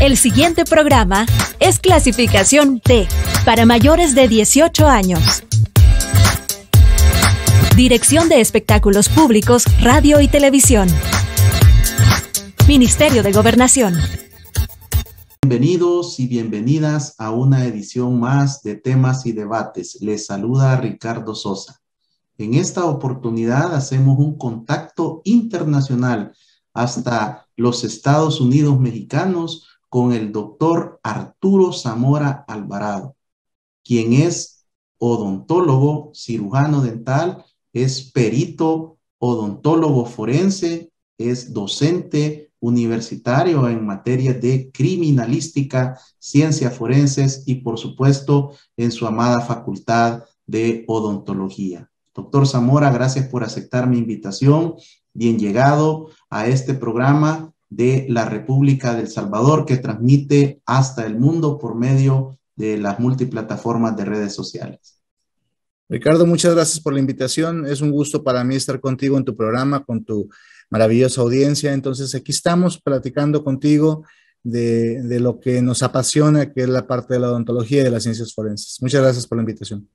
El siguiente programa es clasificación T para mayores de 18 años. Dirección de Espectáculos Públicos, Radio y Televisión. Ministerio de Gobernación. Bienvenidos y bienvenidas a una edición más de temas y debates. Les saluda Ricardo Sosa. En esta oportunidad hacemos un contacto internacional hasta los Estados Unidos mexicanos con el doctor Arturo Zamora Alvarado, quien es odontólogo, cirujano dental, es perito, odontólogo forense, es docente universitario en materia de criminalística, ciencias forenses y, por supuesto, en su amada facultad de odontología. Doctor Zamora, gracias por aceptar mi invitación. Bien llegado a este programa de la República del Salvador que transmite hasta el mundo por medio de las multiplataformas de redes sociales. Ricardo, muchas gracias por la invitación. Es un gusto para mí estar contigo en tu programa, con tu maravillosa audiencia. Entonces, aquí estamos platicando contigo de, de lo que nos apasiona, que es la parte de la odontología y de las ciencias forenses. Muchas gracias por la invitación.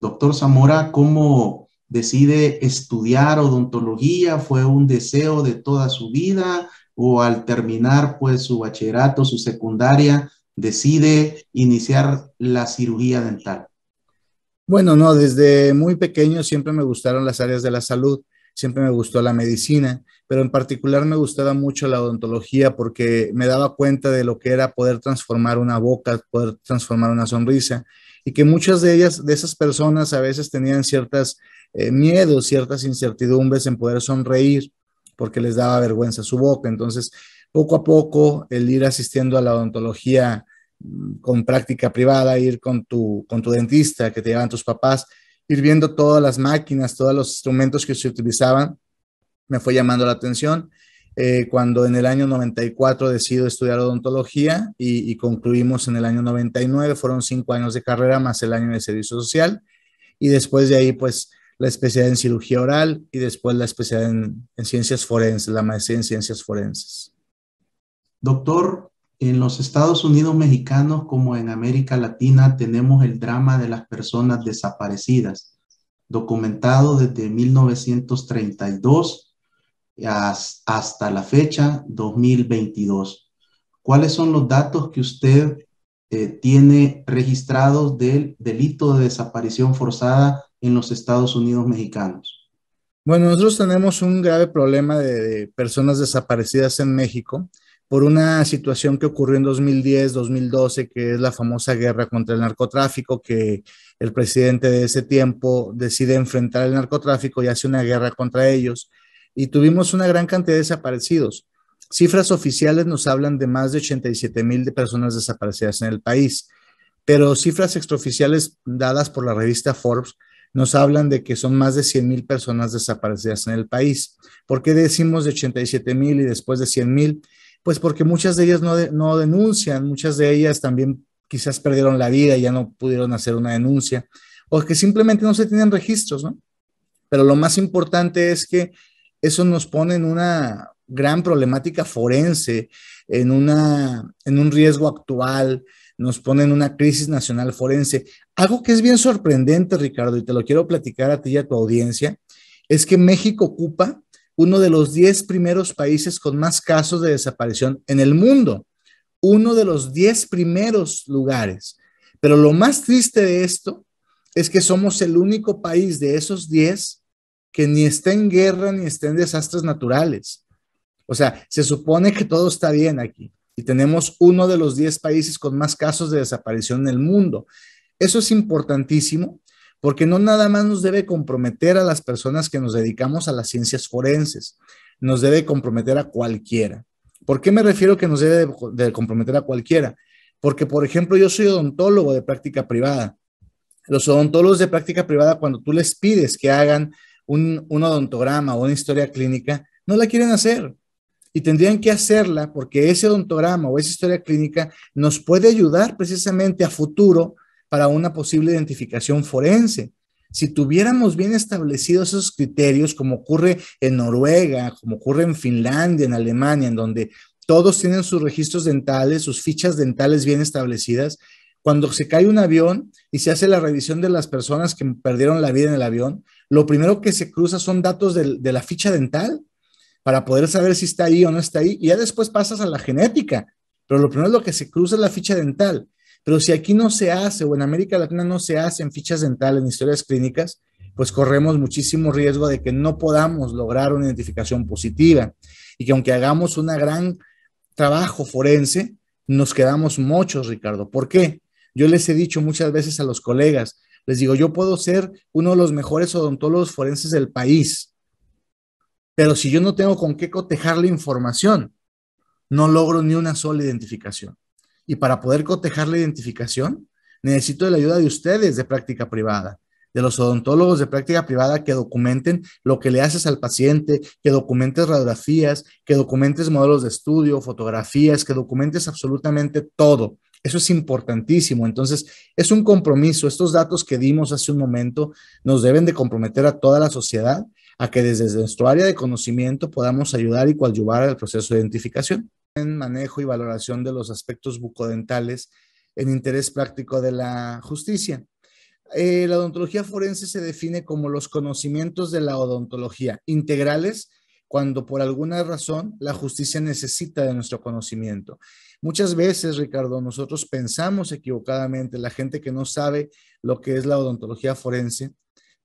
Doctor Zamora, ¿cómo decide estudiar odontología, fue un deseo de toda su vida, o al terminar pues su bachillerato, su secundaria, decide iniciar la cirugía dental? Bueno, no, desde muy pequeño siempre me gustaron las áreas de la salud, siempre me gustó la medicina, pero en particular me gustaba mucho la odontología porque me daba cuenta de lo que era poder transformar una boca, poder transformar una sonrisa y que muchas de ellas, de esas personas a veces tenían ciertas eh, miedo, ciertas incertidumbres en poder sonreír porque les daba vergüenza su boca. Entonces, poco a poco, el ir asistiendo a la odontología mm, con práctica privada, ir con tu, con tu dentista que te llevan tus papás, ir viendo todas las máquinas, todos los instrumentos que se utilizaban, me fue llamando la atención. Eh, cuando en el año 94 decido estudiar odontología y, y, concluimos en el año 99, fueron cinco años de carrera más el año de servicio social y después de ahí pues la especialidad en cirugía oral y después la especialidad en, ciencias forenses, la maestría en ciencias forenses. Doctor, en los Estados Unidos mexicanos como en América Latina tenemos el drama de las personas desaparecidas, documentado desde 1932 hasta la fecha 2022. ¿Cuáles son los datos que usted eh, tiene registrados del delito de desaparición forzada en los Estados Unidos mexicanos? Bueno, nosotros tenemos un grave problema de personas desaparecidas en México por una situación que ocurrió en 2010-2012, que es la famosa guerra contra el narcotráfico, que el presidente de ese tiempo decide enfrentar el narcotráfico y hace una guerra contra ellos. Y tuvimos una gran cantidad de desaparecidos. Cifras oficiales nos hablan de más de 87 mil de personas desaparecidas en el país, pero cifras extraoficiales dadas por la revista Forbes nos hablan de que son más de 100.000 mil personas desaparecidas en el país. ¿Por qué decimos de 87 mil y después de 100.000? mil? Pues porque muchas de ellas no, denuncian, muchas de ellas también quizás perdieron la vida y ya no pudieron hacer una denuncia, o que simplemente no se tienen registros, ¿no? Pero lo más importante es que eso nos pone en una gran problemática forense, en, una, en un riesgo actual, nos pone en una crisis nacional forense. Algo que es bien sorprendente, Ricardo, y te lo quiero platicar a ti y a tu audiencia, es que México ocupa uno de los 10 primeros países con más casos de desaparición en el mundo, uno de los 10 primeros lugares. Pero lo más triste de esto es que somos el único país de esos 10 que ni está en guerra ni está en desastres naturales. O sea, se supone que todo está bien aquí y tenemos uno de los 10 países con más casos de desaparición en el mundo. Eso es importantísimo porque no nada más nos debe comprometer a las personas que nos dedicamos a las ciencias forenses, nos debe comprometer a cualquiera. ¿Por qué me refiero que nos debe comprometer a cualquiera? Porque, por ejemplo, yo soy odontólogo de práctica privada. Los odontólogos de práctica privada, cuando tú les pides que hagan un, un odontograma o una historia clínica, no la quieren hacer. Y tendrían que hacerla porque ese odontograma o esa historia clínica nos puede ayudar precisamente a futuro para una posible identificación forense. Si tuviéramos bien establecidos esos criterios, como ocurre en Noruega, como ocurre en Finlandia, en Alemania, en donde todos tienen sus registros dentales, sus fichas dentales bien establecidas, cuando se cae un avión y se hace la revisión de las personas que perdieron la vida en el avión, lo primero que se cruza son datos de, la ficha dental para poder saber si está ahí o no está ahí, y ya después pasas a la genética, pero lo primero es lo que se cruza es la ficha dental. Pero si aquí no se hace o en América Latina no se hacen fichas dentales en historias clínicas, pues corremos muchísimo riesgo de que no podamos lograr una identificación positiva y que aunque hagamos un gran trabajo forense, nos quedamos muchos, Ricardo. ¿Por qué? Yo les he dicho muchas veces a los colegas, les digo, yo puedo ser uno de los mejores odontólogos forenses del país, pero si yo no tengo con qué cotejar la información, no logro ni una sola identificación y para poder cotejar la identificación, necesito la ayuda de ustedes de práctica privada, de los odontólogos de práctica privada que documenten lo que le haces al paciente, que documentes radiografías, que documentes modelos de estudio, fotografías, que documentes absolutamente todo. Eso es importantísimo. Entonces, es un compromiso. Estos datos que dimos hace un momento nos deben de comprometer a toda la sociedad a que desde nuestro área de conocimiento podamos ayudar y coadyuvar al proceso de identificación en manejo y valoración de los aspectos bucodentales en interés práctico de la justicia. Eh, la odontología forense se define como los conocimientos de la odontología integrales cuando por alguna razón la justicia necesita de nuestro conocimiento. Muchas veces, Ricardo, nosotros pensamos equivocadamente, la gente que no sabe lo que es la odontología forense,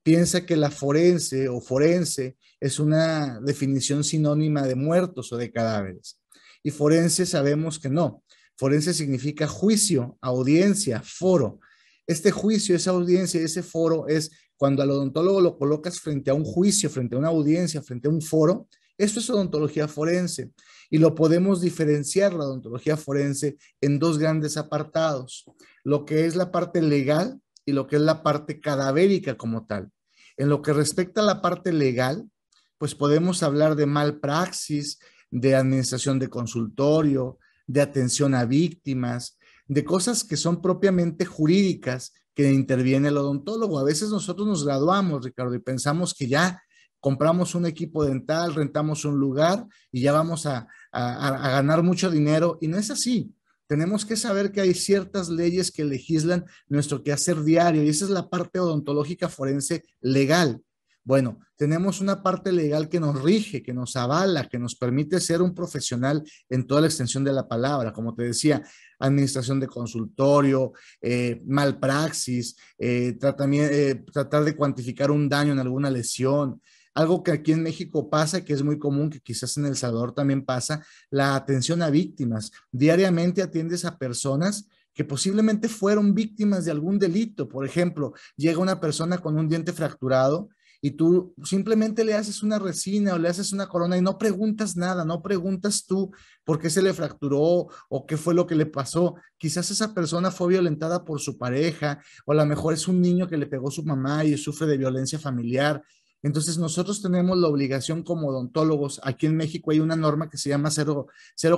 piensa que la forense o forense es una definición sinónima de muertos o de cadáveres y forense sabemos que no. Forense significa juicio, audiencia, foro. Este juicio, esa audiencia, ese foro es cuando al odontólogo lo colocas frente a un juicio, frente a una audiencia, frente a un foro. Esto es odontología forense y lo podemos diferenciar la odontología forense en dos grandes apartados, lo que es la parte legal y lo que es la parte cadavérica como tal. En lo que respecta a la parte legal, pues podemos hablar de malpraxis, de administración de consultorio, de atención a víctimas, de cosas que son propiamente jurídicas que interviene el odontólogo. A veces nosotros nos graduamos, Ricardo, y pensamos que ya compramos un equipo dental, rentamos un lugar y ya vamos a, ganar mucho dinero. Y no es así. Tenemos que saber que hay ciertas leyes que legislan nuestro quehacer diario y esa es la parte odontológica forense legal. Bueno, tenemos una parte legal que nos rige, que nos avala, que nos permite ser un profesional en toda la extensión de la palabra, como te decía, administración de consultorio, eh, malpraxis, eh, eh, tratar de cuantificar un daño en alguna lesión. Algo que aquí en México pasa, que es muy común, que quizás en El Salvador también pasa, la atención a víctimas. Diariamente atiendes a personas que posiblemente fueron víctimas de algún delito. Por ejemplo, llega una persona con un diente fracturado y tú simplemente le haces una resina o le haces una corona y no preguntas nada, no preguntas tú por qué se le fracturó o qué fue lo que le pasó. Quizás esa persona fue violentada por su pareja o a lo mejor es un niño que le pegó su mamá y sufre de violencia familiar. Entonces nosotros tenemos la obligación como odontólogos, aquí en México hay una norma que se llama 0,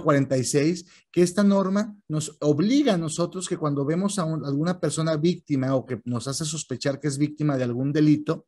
046, que esta norma nos obliga a nosotros que cuando vemos a alguna persona víctima o que nos hace sospechar que es víctima de algún delito,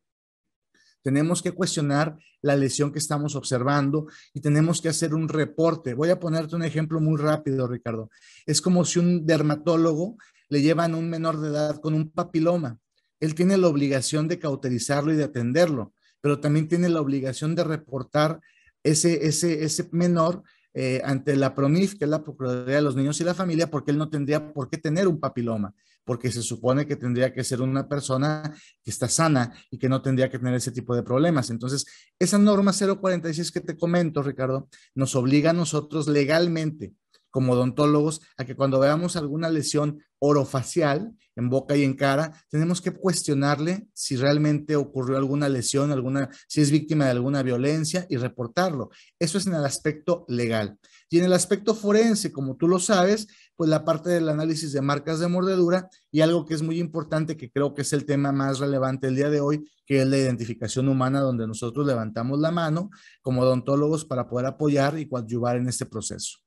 tenemos que cuestionar la lesión que estamos observando y tenemos que hacer un reporte. Voy a ponerte un ejemplo muy rápido, Ricardo. Es como si un dermatólogo le llevan a un menor de edad con un papiloma. Él tiene la obligación de cauterizarlo y de atenderlo, pero también tiene la obligación de reportar ese, ese, menor eh, ante la PROMIF, que es la Procuraduría de los Niños y la Familia, porque él no tendría por qué tener un papiloma porque se supone que tendría que ser una persona que está sana y que no tendría que tener ese tipo de problemas. Entonces, esa norma 046 que te comento, Ricardo, nos obliga a nosotros legalmente como odontólogos a que cuando veamos alguna lesión orofacial en boca y en cara, tenemos que cuestionarle si realmente ocurrió alguna lesión, alguna, si es víctima de alguna violencia y reportarlo. Eso es en el aspecto legal. Y en el aspecto forense, como tú lo sabes, pues la parte del análisis de marcas de mordedura y algo que es muy importante, que creo que es el tema más relevante el día de hoy, que es la identificación humana, donde nosotros levantamos la mano como odontólogos para poder apoyar y coadyuvar en este proceso.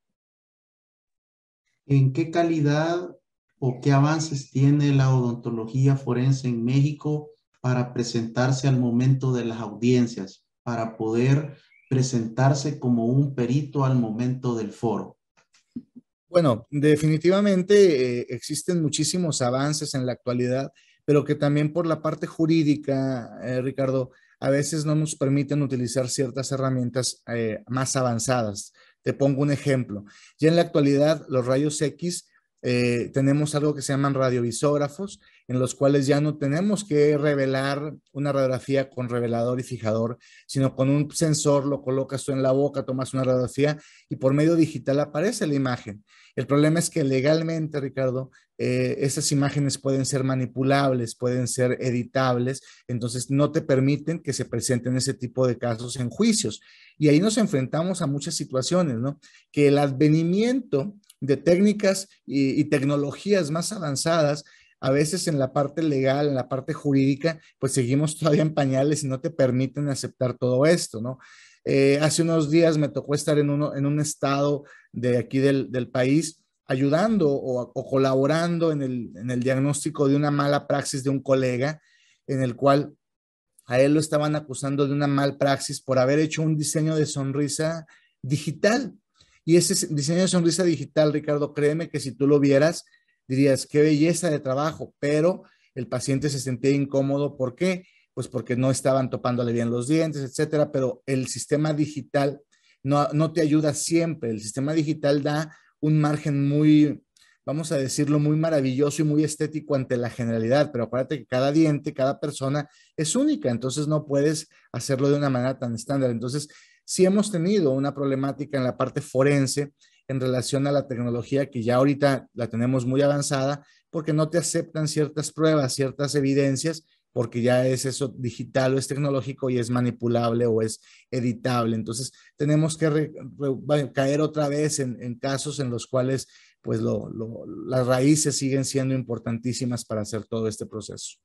¿En qué calidad o qué avances tiene la odontología forense en México para presentarse al momento de las audiencias, para poder presentarse como un perito al momento del foro? Bueno, definitivamente eh, existen muchísimos avances en la actualidad, pero que también por la parte jurídica, eh, Ricardo, a veces no nos permiten utilizar ciertas herramientas eh, más avanzadas. Te pongo un ejemplo. Ya en la actualidad, los rayos X, tenemos algo que se llaman radiovisógrafos, en los cuales ya no tenemos que revelar una radiografía con revelador y fijador, sino con un sensor lo colocas tú en la boca, tomas una radiografía y por medio digital aparece la imagen. El problema es que legalmente, Ricardo, eh, esas imágenes pueden ser manipulables, pueden ser editables, entonces no te permiten que se presenten ese tipo de casos en juicios. Y ahí nos enfrentamos a muchas situaciones, ¿no? Que el advenimiento de técnicas y, y tecnologías más avanzadas a veces en la parte legal, en la parte jurídica, pues seguimos todavía en pañales y no te permiten aceptar todo esto, ¿no? Eh, hace unos días me tocó estar en, uno, en un estado de aquí del, país ayudando o, colaborando en el, diagnóstico de una mala praxis de un colega en el cual a él lo estaban acusando de una mal praxis por haber hecho un diseño de sonrisa digital. Y ese diseño de sonrisa digital, Ricardo, créeme que si tú lo vieras, dirías, qué belleza de trabajo, pero el paciente se sentía incómodo. ¿Por qué? Pues, porque no estaban topándole bien los dientes, etcétera, pero el sistema digital no, no te ayuda siempre. El sistema digital da un margen muy, vamos a decirlo, muy maravilloso y muy estético ante la generalidad, pero acuérdate que cada diente, cada persona es única, entonces no puedes hacerlo de una manera tan estándar. Entonces, sí hemos tenido una problemática en la parte forense en relación a la tecnología que ya ahorita la tenemos muy avanzada, porque no te aceptan ciertas pruebas, ciertas evidencias, porque ya es eso digital o es tecnológico y es manipulable o es editable. Entonces, tenemos que caer otra vez en, casos en los cuales pues las raíces siguen siendo importantísimas para hacer todo este proceso.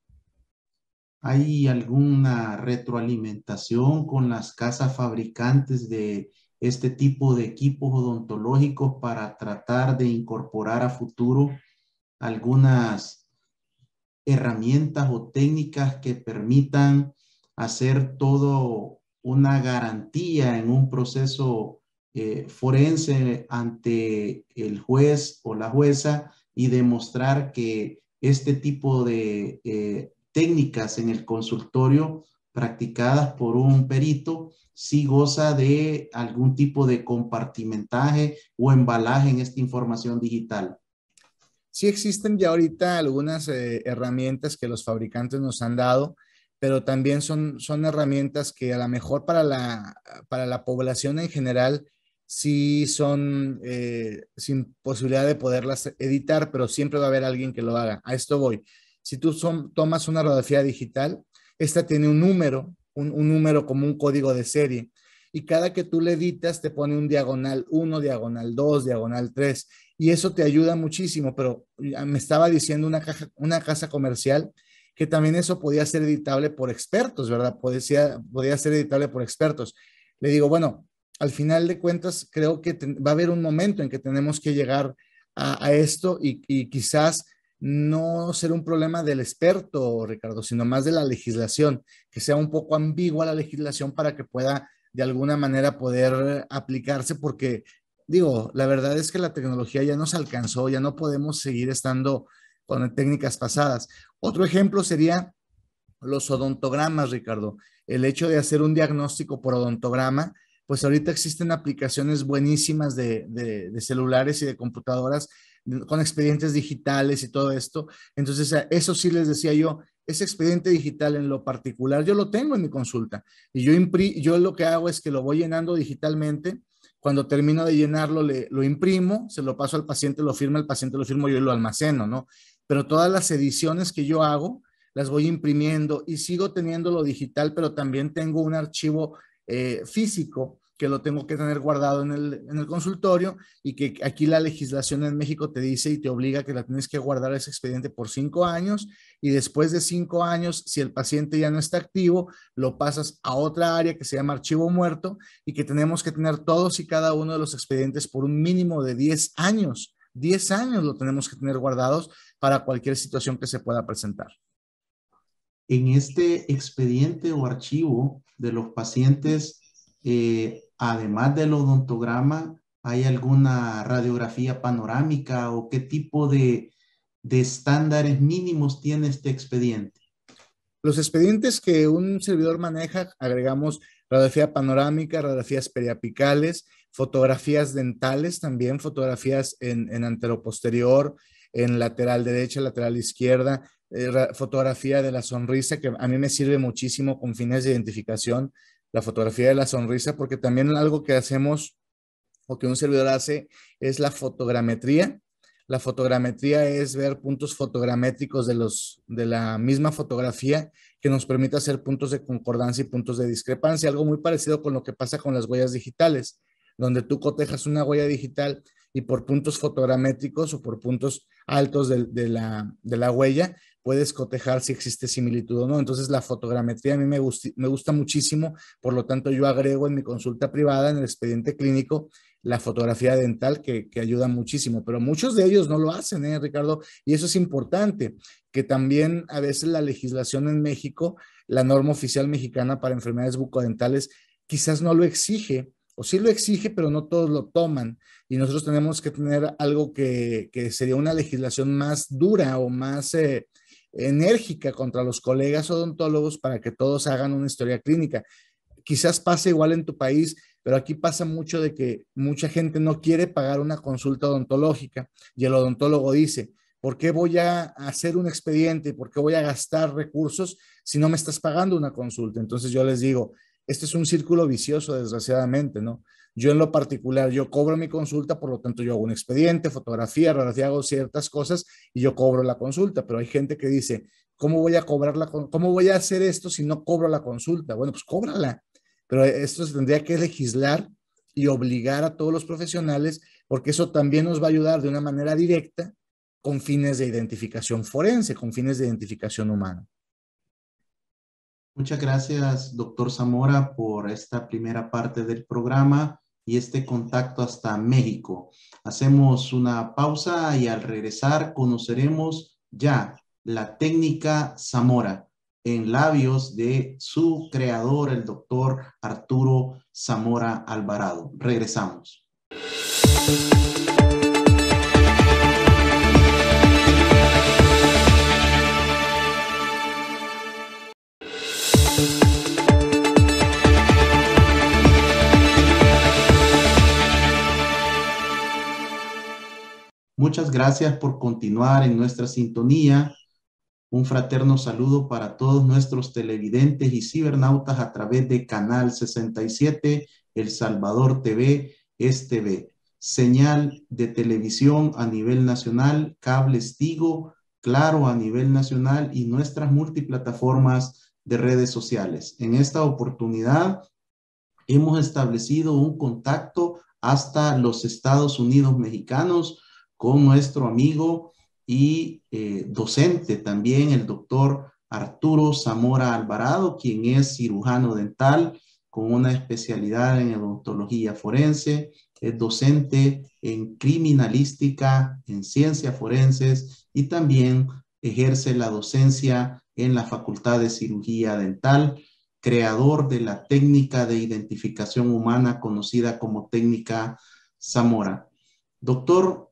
¿Hay alguna retroalimentación con las casas fabricantes de este tipo de equipos odontológicos para tratar de incorporar a futuro algunas herramientas o técnicas que permitan hacer todo una garantía en un proceso eh, forense ante el juez o la jueza y demostrar que este tipo de eh, técnicas en el consultorio practicadas por un perito sí goza de algún tipo de compartimentaje o embalaje en esta información digital. Sí existen ya ahorita algunas eh, herramientas que los fabricantes nos han dado, pero también son, son herramientas que a lo mejor para la, población en general sí son eh, sin posibilidad de poderlas editar, pero siempre va a haber alguien que lo haga. A esto voy. Si tú tomas una radiografía digital, esta tiene un número, un número como un código de serie y cada que tú le editas te pone un diagonal 1, diagonal 2, diagonal 3 y eso te ayuda muchísimo, pero ah, me estaba diciendo una, caja, una casa comercial que también eso podía ser editable por expertos, ¿verdad? Podía, podía ser editable por expertos. Le digo, bueno, al final de cuentas creo que va a haber un momento en que tenemos que llegar a, esto y, quizás no ser un problema del experto, Ricardo, sino más de la legislación, que sea un poco ambigua la legislación para que pueda de alguna manera poder aplicarse porque, digo, la verdad es que la tecnología ya nos alcanzó, ya no podemos seguir estando con técnicas pasadas. Otro ejemplo sería los odontogramas, Ricardo. El hecho de hacer un diagnóstico por odontograma, pues ahorita existen aplicaciones buenísimas de, de celulares y de computadoras con expedientes digitales y todo esto. Entonces, eso sí les decía yo, ese expediente digital en lo particular, yo lo tengo en mi consulta y yo, yo lo que hago es que lo voy llenando digitalmente. Cuando termino de llenarlo, lo imprimo, se lo paso al paciente, lo firma el paciente, lo firmo yo y lo almaceno, ¿no? Pero todas las ediciones que yo hago, las voy imprimiendo y sigo teniendo lo digital, pero también tengo un archivo eh, físico que lo tengo que tener guardado en el, consultorio y que aquí la legislación en México te dice y te obliga que la tienes que guardar ese expediente por cinco años y después de cinco años, si el paciente ya no está activo, lo pasas a otra área que se llama archivo muerto y que tenemos que tener todos y cada uno de los expedientes por un mínimo de 10 años. 10 años lo tenemos que tener guardados para cualquier situación que se pueda presentar. En este expediente o archivo de los pacientes eh, además del odontograma, ¿hay alguna radiografía panorámica o qué tipo de, estándares mínimos tiene este expediente? Los expedientes que un servidor maneja, agregamos radiografía panorámica, radiografías periapicales, fotografías dentales también, fotografías en, en anteroposterior, en lateral derecha, lateral izquierda, eh, fotografía de la sonrisa, que a mí me sirve muchísimo con fines de identificación la fotografía de la sonrisa, porque también algo que hacemos o que un servidor hace es la fotogrametría. La fotogrametría es ver puntos fotogramétricos de, los, de la misma fotografía que nos permite hacer puntos de concordancia y puntos de discrepancia, algo muy parecido con lo que pasa con las huellas digitales, donde tú cotejas una huella digital y por puntos fotogramétricos o por puntos altos de, la, de la huella puedes cotejar si existe similitud o no. Entonces, la fotogrametría a mí me, me gusta muchísimo, por lo tanto, yo agrego en mi consulta privada, en el expediente clínico, la fotografía dental que, ayuda muchísimo, pero muchos de ellos no lo hacen, ¿eh, Ricardo? Y eso es importante, que también a veces la legislación en México, la norma oficial mexicana para enfermedades bucodentales, quizás no lo exige, o sí lo exige, pero no todos lo toman. Y nosotros tenemos que tener algo que, sería una legislación más dura o más... Eh, enérgica contra los colegas odontólogos para que todos hagan una historia clínica. Quizás pase igual en tu país, pero aquí pasa mucho de que mucha gente no quiere pagar una consulta odontológica y el odontólogo dice, ¿por qué voy a hacer un expediente? ¿Por qué voy a gastar recursos si no me estás pagando una consulta? Entonces yo les digo, este es un círculo vicioso, desgraciadamente, ¿no? Yo en lo particular, yo cobro mi consulta, por lo tanto yo hago un expediente, fotografía, radiografía, hago ciertas cosas y yo cobro la consulta, pero hay gente que dice, ¿cómo voy a cómo voy a hacer esto si no cobro la consulta? Bueno, pues cóbrala, pero esto se tendría que legislar y obligar a todos los profesionales, porque eso también nos va a ayudar de una manera directa con fines de identificación forense, con fines de identificación humana. Muchas gracias, doctor Zamora, por esta primera parte del programa y este contacto hasta México. Hacemos una pausa y al regresar conoceremos ya la técnica Zamora en labios de su creador, el doctor Arturo Zamora Alvarado. Regresamos. Muchas gracias por continuar en nuestra sintonía. Un fraterno saludo para todos nuestros televidentes y cibernautas a través de Canal 67, El Salvador TV, STV, señal de televisión a nivel nacional, Cable Estigo, Claro a nivel nacional y nuestras multiplataformas de redes sociales. En esta oportunidad hemos establecido un contacto hasta los Estados Unidos mexicanos con nuestro amigo y eh, docente también, el doctor Arturo Zamora Alvarado, quien es cirujano dental con una especialidad en odontología forense, es docente en criminalística, en ciencias forenses y también ejerce la docencia en la Facultad de Cirugía Dental, creador de la técnica de identificación humana conocida como técnica Zamora. Doctor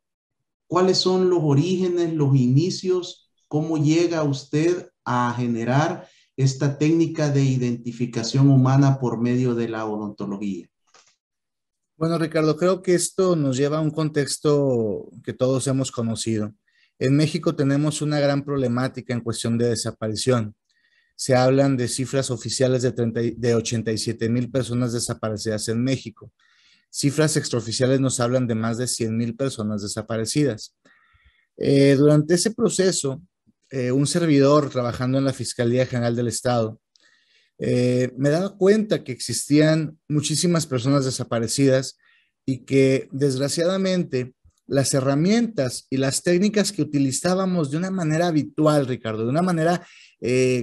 cuáles son los orígenes, los inicios, cómo llega usted a generar esta técnica de identificación humana por medio de la odontología. Bueno, Ricardo, creo que esto nos lleva a un contexto que todos hemos conocido. En México tenemos una gran problemática en cuestión de desaparición. Se hablan de cifras oficiales de, de 87 mil personas desaparecidas en México cifras extraoficiales nos hablan de más de 100.000 personas desaparecidas. Eh, durante ese proceso, eh, un servidor trabajando en la Fiscalía General del Estado, eh, me daba cuenta que existían muchísimas personas desaparecidas y que desgraciadamente las herramientas y las técnicas que utilizábamos de una manera habitual, Ricardo, de una manera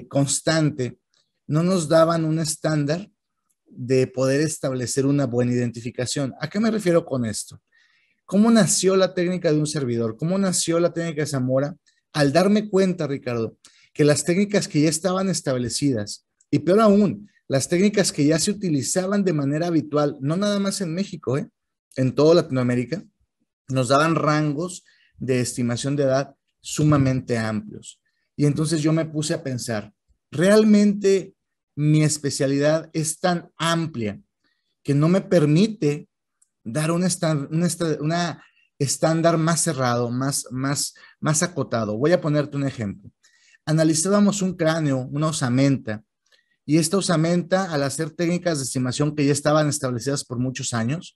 constante, no nos daban un estándar de poder establecer una buena identificación. ¿A qué me refiero con esto? ¿Cómo nació la técnica de un servidor? ¿Cómo nació la técnica de Zamora? Al darme cuenta, Ricardo, que las técnicas que ya estaban establecidas, y peor aún, las técnicas que ya se utilizaban de manera habitual, no nada más en México, ¿eh? en toda Latinoamérica, nos daban rangos de estimación de edad sumamente amplios. Y entonces yo me puse a pensar, ¿realmente mi especialidad es tan amplia que no me permite dar un, estándar más cerrado, más, más, más acotado. Voy a ponerte un ejemplo. Analizábamos un cráneo, una osamenta, y esta osamenta, al hacer técnicas de estimación que ya estaban establecidas por muchos años,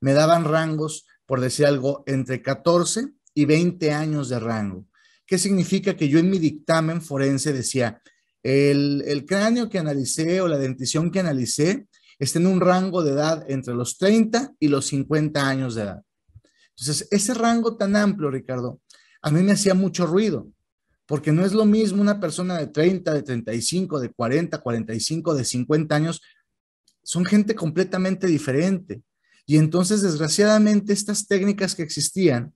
me daban rangos, por decir algo, entre 14 y 20 años de rango. ¿Qué significa que yo en mi dictamen forense decía, el, cráneo que analicé o la dentición que analicé está en un rango de edad entre los 30 y los 50 años de edad. Entonces, ese rango tan amplio, Ricardo, a mí me hacía mucho ruido, porque no es lo mismo una persona de 30, de 35, de 40, 45, de 50 años, son gente completamente diferente. Y entonces, desgraciadamente, estas técnicas que existían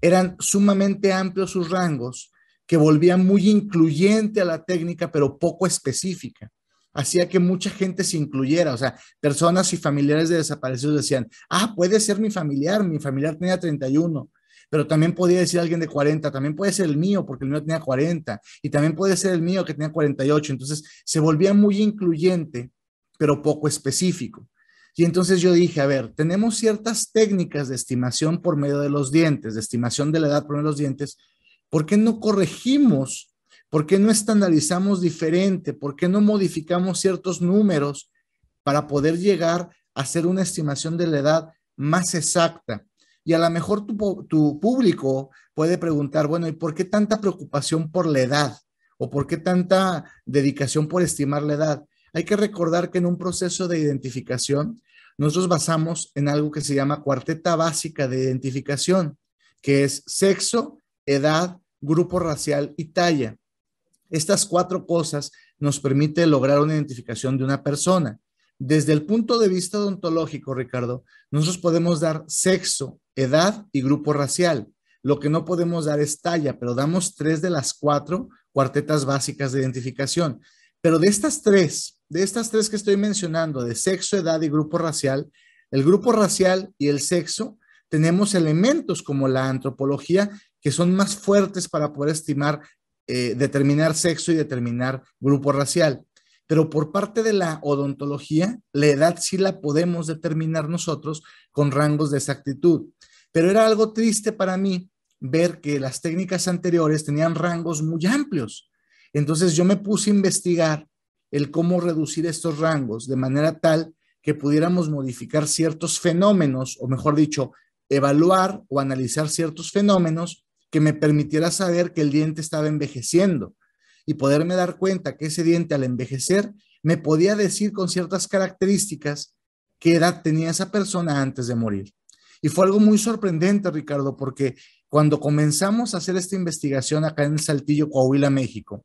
eran sumamente amplios sus rangos que volvía muy incluyente a la técnica, pero poco específica. Hacía que mucha gente se incluyera, o sea, personas y familiares de desaparecidos decían, ah, puede ser mi familiar, mi familiar tenía 31, pero también podía decir alguien de 40, también puede ser el mío, porque el mío tenía 40, y también puede ser el mío que tenía 48. Entonces se volvía muy incluyente, pero poco específico. Y entonces yo dije, a ver, tenemos ciertas técnicas de estimación por medio de los dientes, de estimación de la edad por medio de los dientes, ¿Por qué no corregimos? ¿Por qué no estandarizamos diferente? ¿Por qué no modificamos ciertos números para poder llegar a hacer una estimación de la edad más exacta? Y a lo mejor tu, público puede preguntar, bueno, ¿y por qué tanta preocupación por la edad? ¿O por qué tanta dedicación por estimar la edad? Hay que recordar que en un proceso de identificación, nosotros basamos en algo que se llama cuarteta básica de identificación, que es sexo, edad, grupo racial y talla. Estas cuatro cosas nos permiten lograr una identificación de una persona. Desde el punto de vista odontológico, Ricardo, nosotros podemos dar sexo, edad y grupo racial. Lo que no podemos dar es talla, pero damos tres de las cuatro cuartetas básicas de identificación. Pero de estas tres, de estas tres que estoy mencionando, de sexo, edad y grupo racial, el grupo racial y el sexo, tenemos elementos como la antropología que son más fuertes para poder estimar, eh, determinar sexo y determinar grupo racial. Pero por parte de la odontología, la edad sí la podemos determinar nosotros con rangos de exactitud. Pero era algo triste para mí ver que las técnicas anteriores tenían rangos muy amplios. Entonces yo me puse a investigar el cómo reducir estos rangos de manera tal que pudiéramos modificar ciertos fenómenos, o mejor dicho, evaluar o analizar ciertos fenómenos que me permitiera saber que el diente estaba envejeciendo y poderme dar cuenta que ese diente al envejecer me podía decir con ciertas características qué edad tenía esa persona antes de morir. Y fue algo muy sorprendente, Ricardo, porque cuando comenzamos a hacer esta investigación acá en Saltillo, Coahuila, México,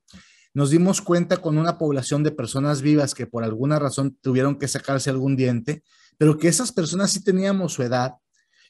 nos dimos cuenta con una población de personas vivas que por alguna razón tuvieron que sacarse algún diente, pero que esas personas sí teníamos su edad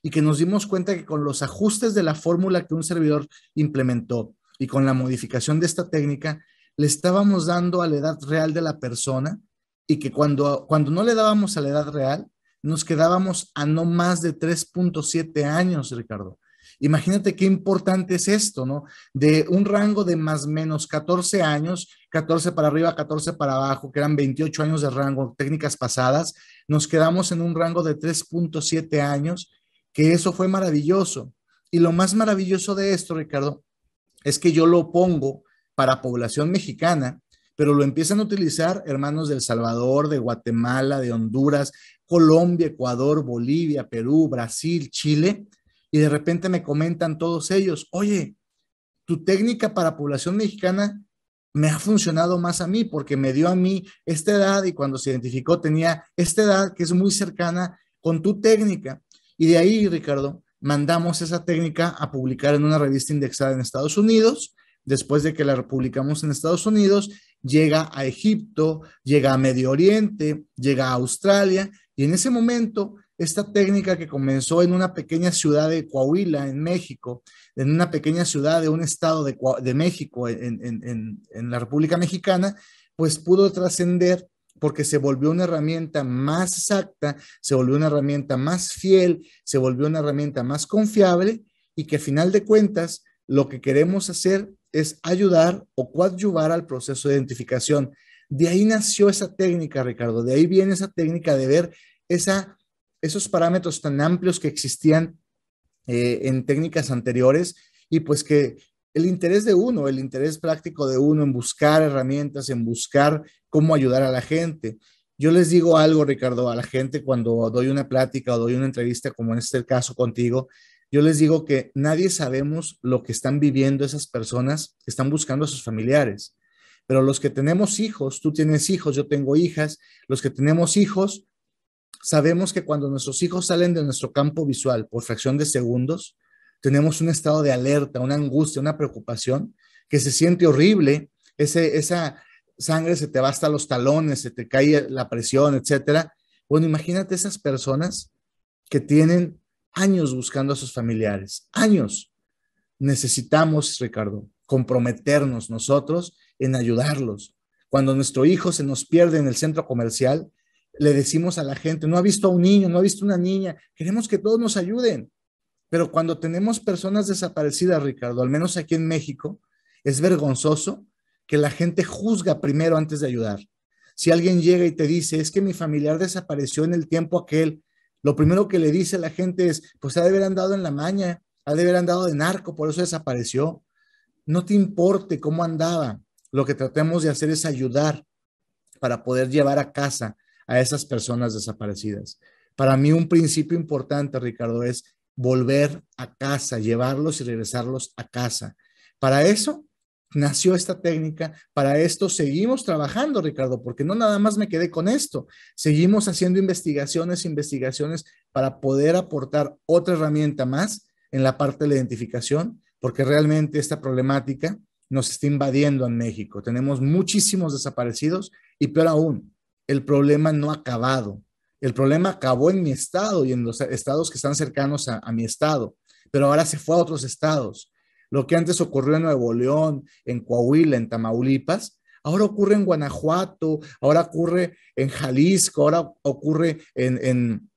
y que nos dimos cuenta que con los ajustes de la fórmula que un servidor implementó y con la modificación de esta técnica, le estábamos dando a la edad real de la persona y que cuando, cuando no le dábamos a la edad real, nos quedábamos a no más de 3.7 años, Ricardo. Imagínate qué importante es esto, ¿no? De un rango de más menos 14 años, 14 para arriba, 14 para abajo, que eran 28 años de rango, técnicas pasadas, nos quedamos en un rango de 3.7 años que eso fue maravilloso. Y lo más maravilloso de esto, Ricardo, es que yo lo pongo para población mexicana, pero lo empiezan a utilizar hermanos del Salvador, de Guatemala, de Honduras, Colombia, Ecuador, Bolivia, Perú, Brasil, Chile, y de repente me comentan todos ellos, oye, tu técnica para población mexicana me ha funcionado más a mí porque me dio a mí esta edad y cuando se identificó tenía esta edad que es muy cercana con tu técnica. Y de ahí, Ricardo, mandamos esa técnica a publicar en una revista indexada en Estados Unidos. Después de que la publicamos en Estados Unidos, llega a Egipto, llega a Medio Oriente, llega a Australia. Y en ese momento, esta técnica que comenzó en una pequeña ciudad de Coahuila, en México, en una pequeña ciudad de un estado de, México, en, en la República Mexicana, pues pudo trascender porque se volvió una herramienta más exacta, se volvió una herramienta más fiel, se volvió una herramienta más confiable y que a final de cuentas lo que queremos hacer es ayudar o coadyuvar al proceso de identificación. De ahí nació esa técnica, Ricardo, de ahí viene esa técnica de ver esos parámetros tan amplios que existían eh, en técnicas anteriores y pues que el interés de uno, el interés práctico de uno en buscar herramientas, en buscar cómo ayudar a la gente. Yo les digo algo, Ricardo, a la gente cuando doy una plática o doy una entrevista, como en este caso contigo, yo les digo que nadie sabemos lo que están viviendo esas personas que están buscando a sus familiares. Pero los que tenemos hijos, tú tienes hijos, yo tengo hijas, los que tenemos hijos, sabemos que cuando nuestros hijos salen de nuestro campo visual por fracción de segundos, tenemos un estado de alerta, una angustia, una preocupación que se siente horrible, ese, esa, sangre se te va hasta los talones, se te cae la presión, etcétera. Bueno, imagínate esas personas que tienen años buscando a sus familiares, años. Necesitamos, Ricardo, comprometernos nosotros en ayudarlos. Cuando nuestro hijo se nos pierde en el centro comercial, le decimos a la gente, no ha visto a un niño, no ha visto a una niña, queremos que todos nos ayuden. Pero cuando tenemos personas desaparecidas, Ricardo, al menos aquí en México, es vergonzoso que la gente juzga primero antes de ayudar. Si alguien llega y te dice, es que mi familiar desapareció en el tiempo aquel, lo primero que le dice la gente es, pues ha de haber andado en la maña, ha de haber andado de narco, por eso desapareció. No te importe cómo andaba, lo que tratemos de hacer es ayudar para poder llevar a casa a esas personas desaparecidas. Para mí un principio importante, Ricardo, es volver a casa, llevarlos y regresarlos a casa. Para eso nació esta técnica, para esto seguimos trabajando, Ricardo, porque no nada más me quedé con esto, seguimos haciendo investigaciones, investigaciones para poder aportar otra herramienta más en la parte de la identificación, porque realmente esta problemática nos está invadiendo en México. Tenemos muchísimos desaparecidos y peor aún, el problema no ha acabado. El problema acabó en mi estado y en los estados que están cercanos a, a mi estado, pero ahora se fue a otros estados lo que antes ocurrió en Nuevo León, en Coahuila, en Tamaulipas, ahora ocurre en Guanajuato, ahora ocurre en Jalisco, ahora ocurre en,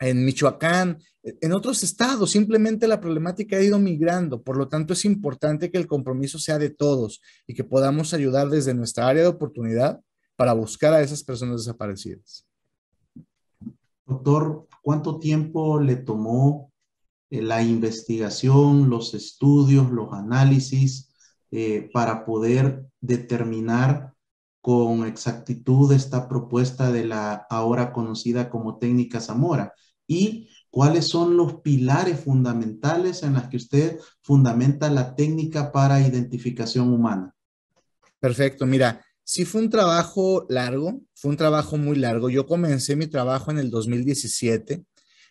Michoacán, en otros estados. Simplemente la problemática ha ido migrando. Por lo tanto, es importante que el compromiso sea de todos y que podamos ayudar desde nuestra área de oportunidad para buscar a esas personas desaparecidas. Doctor, ¿cuánto tiempo le tomó eh, la investigación, los estudios, los análisis, eh, para poder determinar con exactitud esta propuesta de la ahora conocida como técnica Zamora y cuáles son los pilares fundamentales en las que usted fundamenta la técnica para identificación humana. Perfecto, mira, sí fue un trabajo largo, fue un trabajo muy largo. Yo comencé mi trabajo en el 2017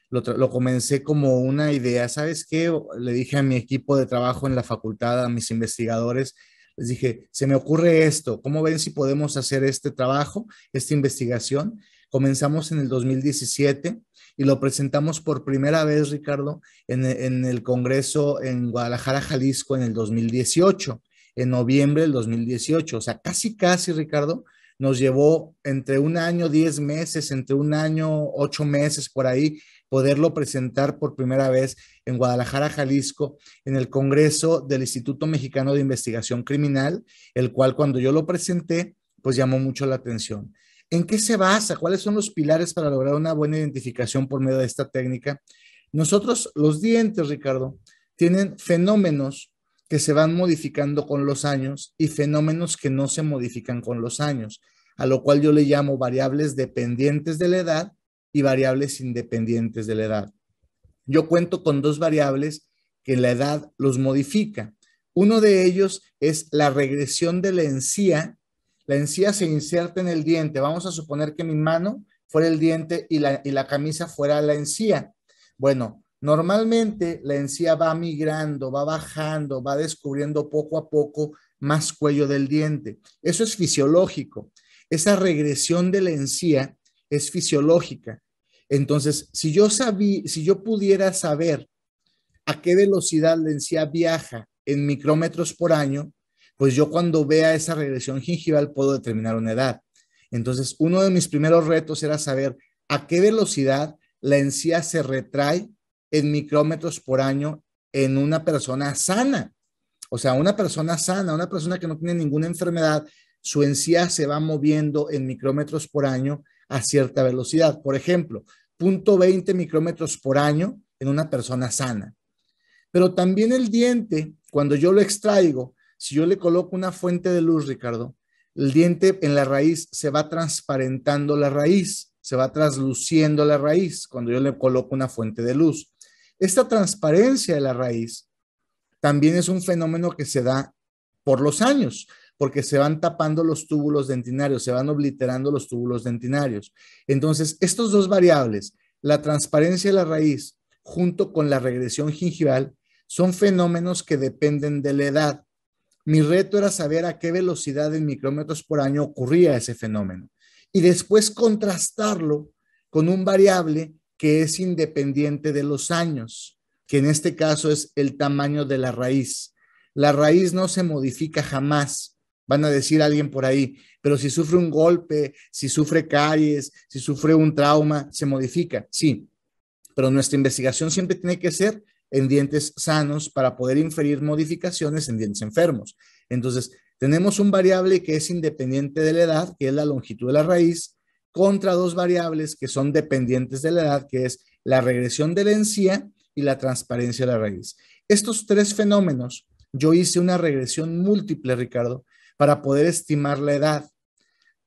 lo, lo, comencé como una idea. ¿Sabes qué? Le dije a mi equipo de trabajo en la facultad, a mis investigadores, les dije, se me ocurre esto, ¿cómo ven si podemos hacer este trabajo, esta investigación? Comenzamos en el 2017 y lo presentamos por primera vez, Ricardo, en, en el Congreso en Guadalajara, Jalisco, en el 2018, en noviembre del 2018. O sea, casi, casi, Ricardo, nos llevó entre un año, diez meses, entre un año, ocho meses por ahí, poderlo presentar por primera vez en Guadalajara, Jalisco, en el Congreso del Instituto Mexicano de Investigación Criminal, el cual cuando yo lo presenté, pues llamó mucho la atención. ¿En qué se basa? ¿Cuáles son los pilares para lograr una buena identificación por medio de esta técnica? Nosotros, los dientes, Ricardo, tienen fenómenos que se van modificando con los años y fenómenos que no se modifican con los años, a lo cual yo le llamo variables dependientes de la edad y variables independientes de la edad. Yo cuento con dos variables que la edad los modifica. Uno de ellos es la regresión de la encía. La encía se inserta en el diente. Vamos a suponer que mi mano fuera el diente y la, y la camisa fuera la encía. Bueno, normalmente la encía va migrando, va bajando, va descubriendo poco a poco más cuello del diente. Eso es fisiológico. Esa regresión de la encía es fisiológica. Entonces, si yo si yo pudiera saber a qué velocidad la encía viaja en micrómetros por año, pues yo cuando vea esa regresión gingival puedo determinar una edad. Entonces, uno de mis primeros retos era saber a qué velocidad la encía se retrae en micrómetros por año en una persona sana. O sea, una persona sana, una persona que no tiene ninguna enfermedad, su encía se va moviendo en micrómetros por año a cierta velocidad. Por ejemplo, 0.20 micrómetros por año en una persona sana. Pero también el diente, cuando yo lo extraigo, si yo le coloco una fuente de luz, Ricardo, el diente en la raíz se va transparentando la raíz, se va trasluciendo la raíz cuando yo le coloco una fuente de luz. Esta transparencia de la raíz también es un fenómeno que se da por los años porque se van tapando los túbulos dentinarios, se van obliterando los túbulos dentinarios. Entonces, estos dos variables, la transparencia de la raíz junto con la regresión gingival, son fenómenos que dependen de la edad. Mi reto era saber a qué velocidad en micrómetros por año ocurría ese fenómeno y después contrastarlo con un variable que es independiente de los años, que en este caso es el tamaño de la raíz. La raíz no se modifica jamás, Van a decir alguien por ahí, pero si sufre un golpe, si sufre caries, si sufre un trauma, se modifica. Sí, pero nuestra investigación siempre tiene que ser en dientes sanos para poder inferir modificaciones en dientes enfermos. Entonces, tenemos un variable que es independiente de la edad, que es la longitud de la raíz, contra dos variables que son dependientes de la edad, que es la regresión de la encía y la transparencia de la raíz. Estos tres fenómenos, yo hice una regresión múltiple, Ricardo, para poder estimar la edad.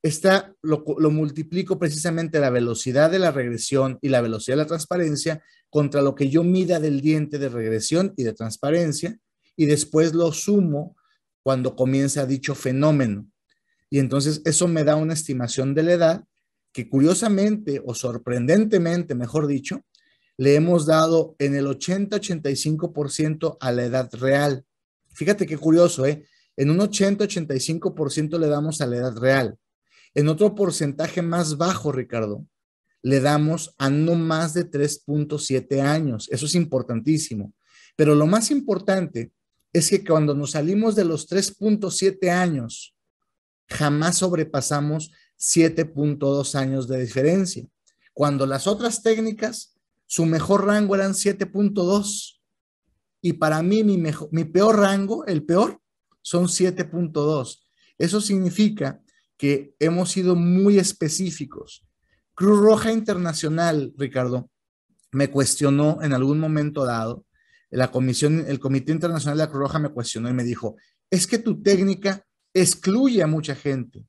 Esta lo, lo, multiplico precisamente la velocidad de la regresión y la velocidad de la transparencia contra lo que yo mida del diente de regresión y de transparencia y después lo sumo cuando comienza dicho fenómeno. Y entonces eso me da una estimación de la edad que curiosamente o sorprendentemente, mejor dicho, le hemos dado en el 80-85% a la edad real. Fíjate qué curioso, ¿eh? En un 80-85% le damos a la edad real. En otro porcentaje más bajo, Ricardo, le damos a no más de 3.7 años. Eso es importantísimo. Pero lo más importante es que cuando nos salimos de los 3.7 años, jamás sobrepasamos 7.2 años de diferencia. Cuando las otras técnicas, su mejor rango eran 7.2. Y para mí, mi, peor rango, el peor, son 7.2. Eso significa que hemos sido muy específicos. Cruz Roja Internacional, Ricardo, me cuestionó en algún momento dado, la comisión, el Comité Internacional de la Cruz Roja me cuestionó y me dijo, es que tu técnica excluye a mucha gente.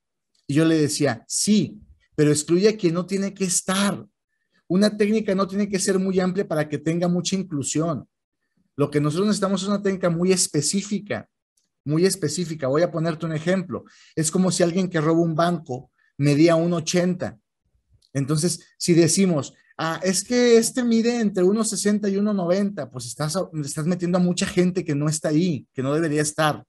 Y yo le decía, sí, pero excluye a quien no tiene que estar. Una técnica no tiene que ser muy amplia para que tenga mucha inclusión. Lo que nosotros necesitamos es una técnica muy específica, muy específica. Voy a ponerte un ejemplo. Es como si alguien que roba un banco medía 1,80. Entonces, si decimos, ah, es que este mide entre 1,60 y 1,90, pues estás, estás metiendo a mucha gente que no está ahí, que no debería estar.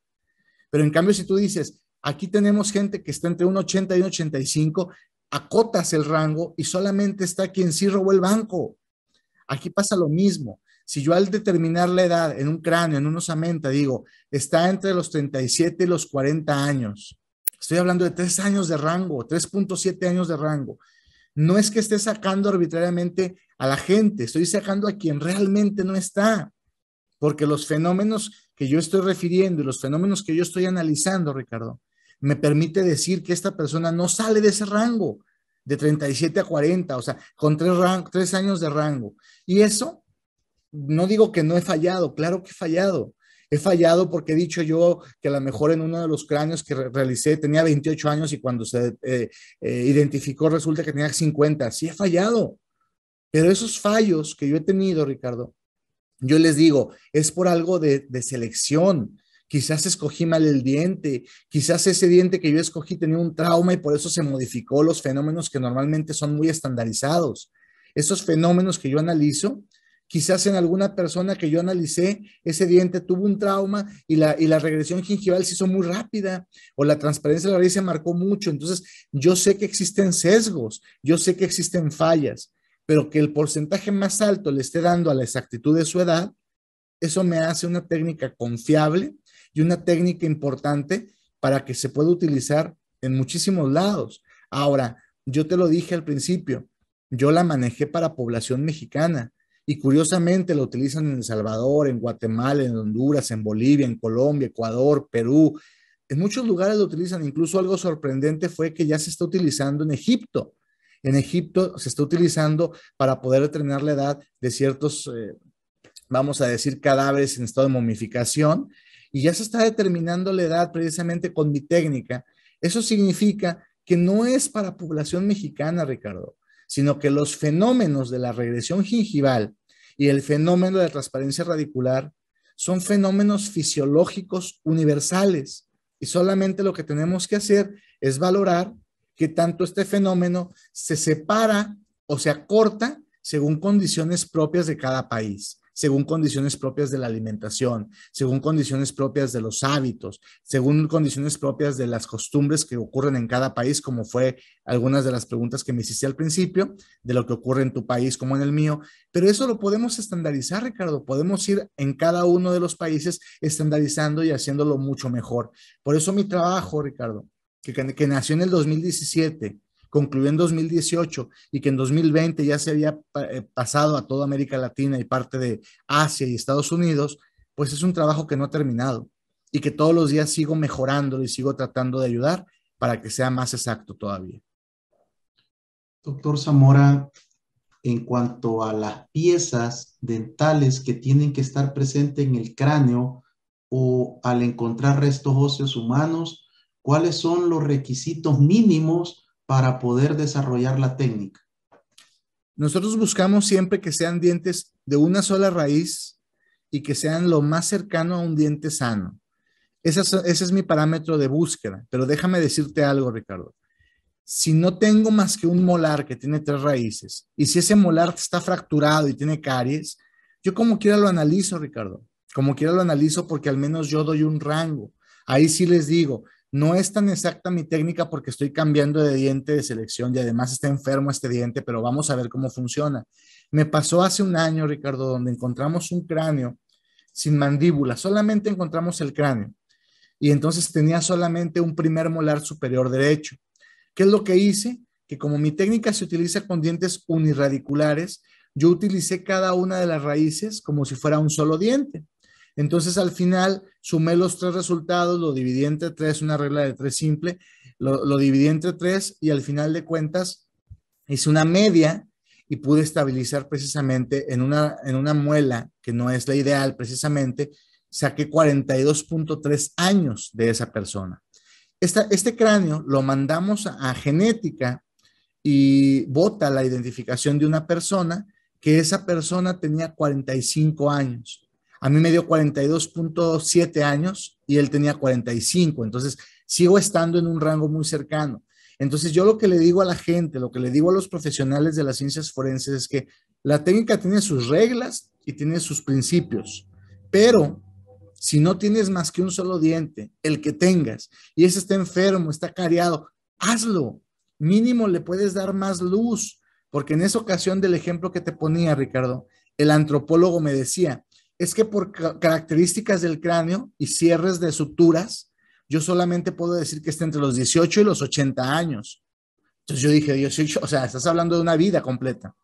Pero en cambio, si tú dices, aquí tenemos gente que está entre 1,80 y 1,85, acotas el rango y solamente está quien sí robó el banco. Aquí pasa lo mismo. Si yo al determinar la edad en un cráneo, en un osamenta, digo, está entre los 37 y los 40 años, estoy hablando de 3 años de rango, 3.7 años de rango. No es que esté sacando arbitrariamente a la gente, estoy sacando a quien realmente no está, porque los fenómenos que yo estoy refiriendo y los fenómenos que yo estoy analizando, Ricardo, me permite decir que esta persona no sale de ese rango, de 37 a 40, o sea, con 3 tres años de rango. Y eso no digo que no he fallado, claro que he fallado. He fallado porque he dicho yo que a lo mejor en uno de los cráneos que realicé tenía 28 años y cuando se eh, eh, identificó resulta que tenía 50. Sí he fallado. Pero esos fallos que yo he tenido, Ricardo, yo les digo, es por algo de, de selección. Quizás escogí mal el diente, quizás ese diente que yo escogí tenía un trauma y por eso se modificó los fenómenos que normalmente son muy estandarizados. Esos fenómenos que yo analizo quizás en alguna persona que yo analicé, ese diente tuvo un trauma y la, regresión gingival se hizo muy rápida o la transparencia de la raíz se marcó mucho. Entonces, yo sé que existen sesgos, yo sé que existen fallas, pero que el porcentaje más alto le esté dando a la exactitud de su edad, eso me hace una técnica confiable y una técnica importante para que se pueda utilizar en muchísimos lados. Ahora, yo te lo dije al principio, yo la manejé para población mexicana y curiosamente lo utilizan en El Salvador, en Guatemala, en Honduras, en Bolivia, en Colombia, Ecuador, Perú. En muchos lugares lo utilizan. Incluso algo sorprendente fue que ya se está utilizando en Egipto. En Egipto se está utilizando para poder determinar la edad de ciertos, eh, vamos a decir, cadáveres en estado de momificación. Y ya se está determinando la edad precisamente con mi técnica. Eso significa que no es para población mexicana, Ricardo sino que los fenómenos de la regresión gingival y el fenómeno de transparencia radicular son fenómenos fisiológicos universales y solamente lo que tenemos que hacer es valorar que tanto este fenómeno se separa o se acorta según condiciones propias de cada país según condiciones propias de la alimentación, según condiciones propias de los hábitos, según condiciones propias de las costumbres que ocurren en cada país, como fue algunas de las preguntas que me hiciste al principio, de lo que ocurre en tu país como en el mío. Pero eso lo podemos estandarizar, Ricardo. Podemos ir en cada uno de los países estandarizando y haciéndolo mucho mejor. Por eso mi trabajo, Ricardo, que, que nació en el 2017 concluyó en 2018 y que en 2020 ya se había eh, pasado a toda América Latina y parte de Asia y Estados Unidos, pues es un trabajo que no ha terminado y que todos los días sigo mejorando y sigo tratando de ayudar para que sea más exacto todavía. Doctor Zamora, en cuanto a las piezas dentales que tienen que estar presentes en el cráneo o al encontrar restos óseos humanos, ¿cuáles son los requisitos mínimos para poder desarrollar la técnica? Nosotros buscamos siempre que sean dientes de una sola raíz y que sean lo más cercano a un diente sano. Ese es, es mi parámetro de búsqueda, pero déjame decirte algo, Ricardo. Si no tengo más que un molar que tiene tres raíces y si ese molar está fracturado y tiene caries, yo como quiera lo analizo, Ricardo, como quiera lo analizo porque al menos yo doy un rango. Ahí sí les digo, no es tan exacta mi técnica porque estoy cambiando de diente de selección y además está enfermo este diente, pero vamos a ver cómo funciona. Me pasó hace un año, Ricardo, donde encontramos un cráneo sin mandíbula, solamente encontramos el cráneo. Y entonces tenía solamente un primer molar superior derecho. ¿Qué es lo que hice? Que como mi técnica se utiliza con dientes unirradiculares, yo utilicé cada una de las raíces como si fuera un solo diente. Entonces, al final, sumé los tres resultados, lo dividí entre tres, una regla de tres simple, lo, dividí entre tres y al final de cuentas hice una media y pude estabilizar precisamente en una, en una muela que no es la ideal precisamente, saqué 42.3 años de esa persona. este cráneo lo mandamos a, a genética y vota la identificación de una persona que esa persona tenía 45 años. A mí me dio 42.7 años y él tenía 45, entonces sigo estando en un rango muy cercano. Entonces yo lo que le digo a la gente, lo que le digo a los profesionales de las ciencias forenses es que la técnica tiene sus reglas y tiene sus principios, pero si no tienes más que un solo diente, el que tengas, y ese está enfermo, está cariado, hazlo. Mínimo le puedes dar más luz, porque en esa ocasión del ejemplo que te ponía, Ricardo, el antropólogo me decía, es que por características del cráneo y cierres de suturas, yo solamente puedo decir que está entre los 18 y los 80 años. Entonces yo dije 18, o sea, estás hablando de una vida completa.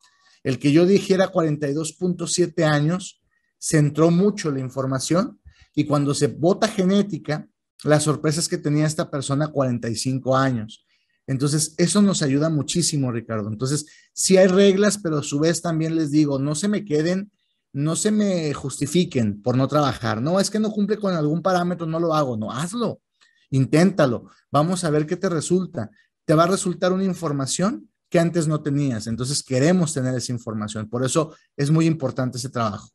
El que yo dijera 42.7 años, centró mucho la información y cuando se vota genética, la sorpresa es que tenía esta persona 45 años. Entonces, eso nos ayuda muchísimo, Ricardo. Entonces, sí hay reglas, pero a su vez también les digo, no se me queden no se me justifiquen por no trabajar. No, es que no cumple con algún parámetro, no lo hago. No, hazlo, inténtalo. Vamos a ver qué te resulta. Te va a resultar una información que antes no tenías. Entonces queremos tener esa información. Por eso es muy importante ese trabajo.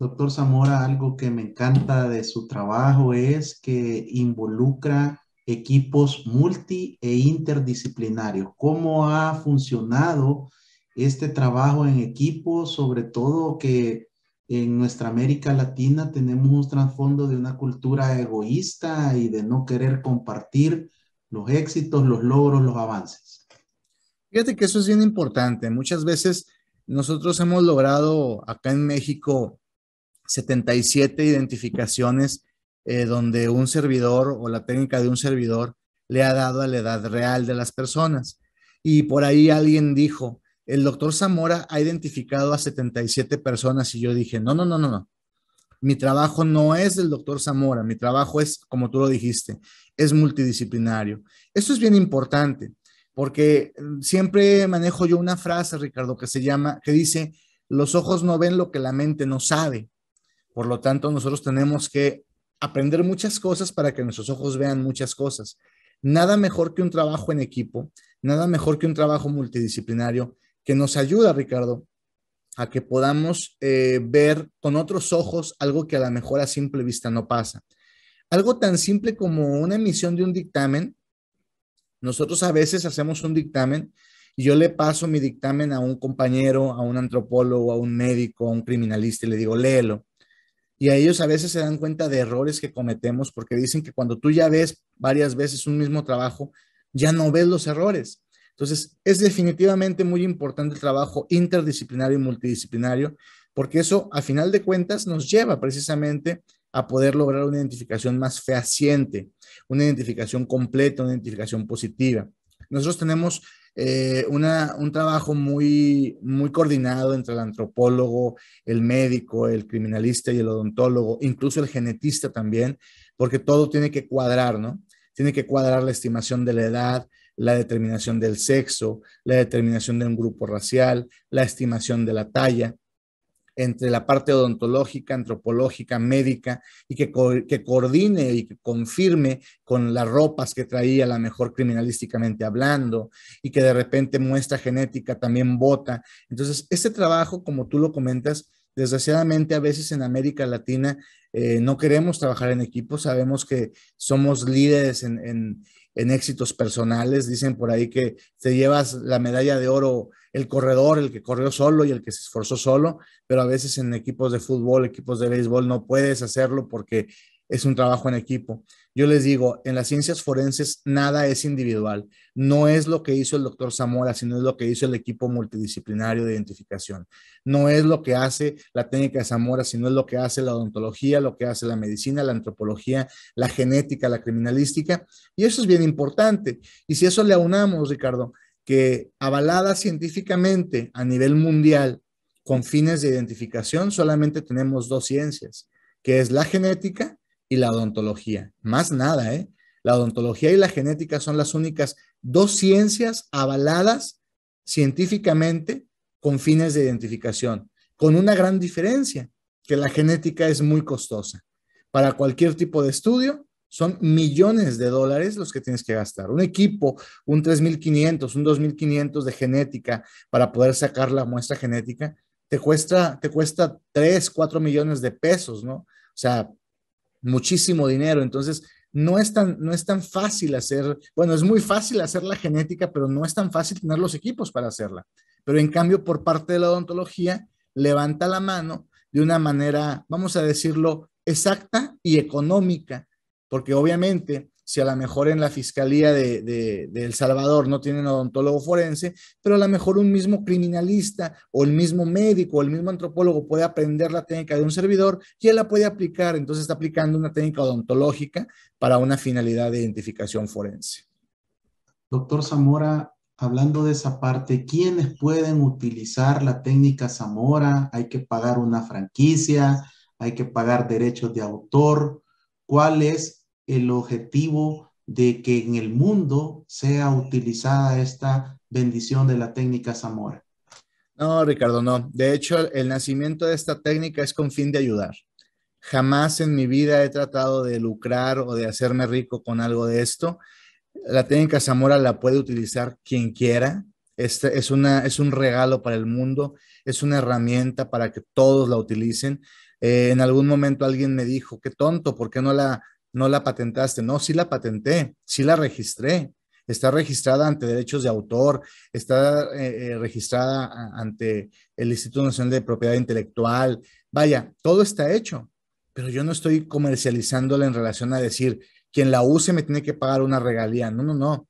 Doctor Zamora, algo que me encanta de su trabajo es que involucra equipos multi e interdisciplinarios. ¿Cómo ha funcionado este trabajo en equipo, sobre todo que en nuestra América Latina tenemos un trasfondo de una cultura egoísta y de no querer compartir los éxitos, los logros, los avances. Fíjate que eso es bien importante. Muchas veces nosotros hemos logrado acá en México 77 identificaciones eh, donde un servidor o la técnica de un servidor le ha dado a la edad real de las personas. Y por ahí alguien dijo, el doctor Zamora ha identificado a 77 personas y yo dije, no, no, no, no, no. Mi trabajo no es del doctor Zamora, mi trabajo es, como tú lo dijiste, es multidisciplinario. Esto es bien importante porque mm, siempre manejo yo una frase, Ricardo, que se llama, que dice, los ojos no ven lo que la mente no sabe. Por lo tanto, nosotros tenemos que aprender muchas cosas para que nuestros ojos vean muchas cosas. Nada mejor que un trabajo en equipo, nada mejor que un trabajo multidisciplinario que nos ayuda, Ricardo, a que podamos eh, ver con otros ojos algo que a la mejor a simple vista no pasa. Algo tan simple como una emisión de un dictamen. Nosotros a veces hacemos un dictamen y yo le paso mi dictamen a un compañero, a un antropólogo, a un médico, a un criminalista y le digo, léelo. Y a ellos a veces se dan cuenta de errores que cometemos porque dicen que cuando tú ya ves varias veces un mismo trabajo, ya no ves los errores. Entonces, es definitivamente muy importante el trabajo interdisciplinario y multidisciplinario, porque eso, a final de cuentas, nos lleva precisamente a poder lograr una identificación más fehaciente, una identificación completa, una identificación positiva. Nosotros tenemos eh, un trabajo muy, muy coordinado entre el antropólogo, el médico, el criminalista y el odontólogo, incluso el genetista también, porque todo tiene que cuadrar, ¿no? Tiene que cuadrar la estimación de la edad, la determinación del sexo, la determinación de un grupo racial, la estimación de la talla, entre la parte odontológica, antropológica, médica, y que, coordine y que confirme con las ropas que traía, la mejor criminalísticamente hablando, y que de repente muestra genética también vota. Entonces, este trabajo, como tú lo comentas, Desgraciadamente, a veces en América Latina eh, no queremos trabajar en equipo, sabemos que somos líderes en, en, en, éxitos personales. Dicen por ahí que te llevas la medalla de oro, el corredor, el que corrió solo y el que se esforzó solo, pero a veces en equipos de fútbol, equipos de béisbol, no puedes hacerlo porque es un trabajo en equipo. Yo les digo, en las ciencias forenses nada es individual. No es lo que hizo el doctor Zamora, sino es lo que hizo el equipo multidisciplinario de identificación. No es lo que hace la técnica de Zamora, sino es lo que hace la odontología, lo que hace la medicina, la antropología, la genética, la criminalística. Y eso es bien importante. Y si eso le aunamos, Ricardo, que avalada científicamente a nivel mundial con fines de identificación, solamente tenemos dos ciencias, que es la genética y la odontología. Más nada, ¿eh? La odontología y la genética son las únicas dos ciencias avaladas científicamente con fines de identificación, con una gran diferencia, que la genética es muy costosa. Para cualquier tipo de estudio, son millones de dólares los que tienes que gastar. Un equipo, un 3.500, un 2.500 de genética para poder sacar la muestra genética, te cuesta, te cuesta 3, 4 millones de pesos, ¿no? O sea, muchísimo dinero. Entonces, no es, tan, no es tan fácil hacer, bueno, es muy fácil hacer la genética, pero no es tan fácil tener los equipos para hacerla. Pero en cambio, por parte de la odontología, levanta la mano de una manera, vamos a decirlo, exacta y económica, porque obviamente si a lo mejor en la Fiscalía de, El Salvador no tienen odontólogo forense, pero a lo mejor un mismo criminalista o el mismo médico o el mismo antropólogo puede aprender la técnica de un servidor y él la puede aplicar. Entonces está aplicando una técnica odontológica para una finalidad de identificación forense. Doctor Zamora, hablando de esa parte, ¿quiénes pueden utilizar la técnica Zamora? ¿Hay que pagar una franquicia? ¿Hay que pagar derechos de autor? ¿Cuál es el objetivo de que en el mundo sea utilizada esta bendición de la técnica Zamora. No, Ricardo, no. De hecho, el nacimiento de esta técnica es con fin de ayudar. Jamás en mi vida he tratado de lucrar o de hacerme rico con algo de esto. La técnica Zamora la puede utilizar quien quiera. Este es, una, es un regalo para el mundo, es una herramienta para que todos la utilicen. Eh, en algún momento alguien me dijo, qué tonto, ¿por qué no la no la patentaste. No, sí la patenté, sí la registré. Está registrada ante derechos de autor, está eh, eh, registrada ante el Instituto Nacional de Propiedad Intelectual. Vaya, todo está hecho, pero yo no estoy comercializándola en relación a decir, quien la use me tiene que pagar una regalía. No, no, no.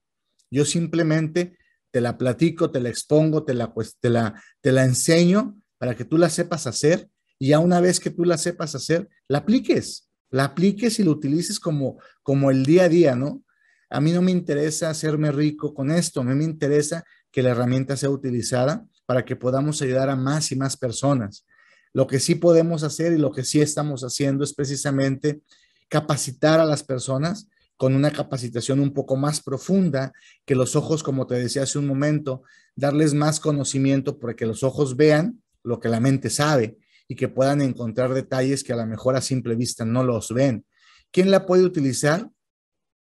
Yo simplemente te la platico, te la expongo, te la, pues, la, te la enseño para que tú la sepas hacer y ya una vez que tú la sepas hacer, la apliques la apliques y lo utilices como, como el día a día, ¿no? A mí no me interesa hacerme rico con esto, a mí me interesa que la herramienta sea utilizada para que podamos ayudar a más y más personas. Lo que sí podemos hacer y lo que sí estamos haciendo es precisamente capacitar a las personas con una capacitación un poco más profunda que los ojos, como te decía hace un momento, darles más conocimiento para que los ojos vean lo que la mente sabe y que puedan encontrar detalles que a lo mejor a simple vista no los ven. ¿Quién la puede utilizar?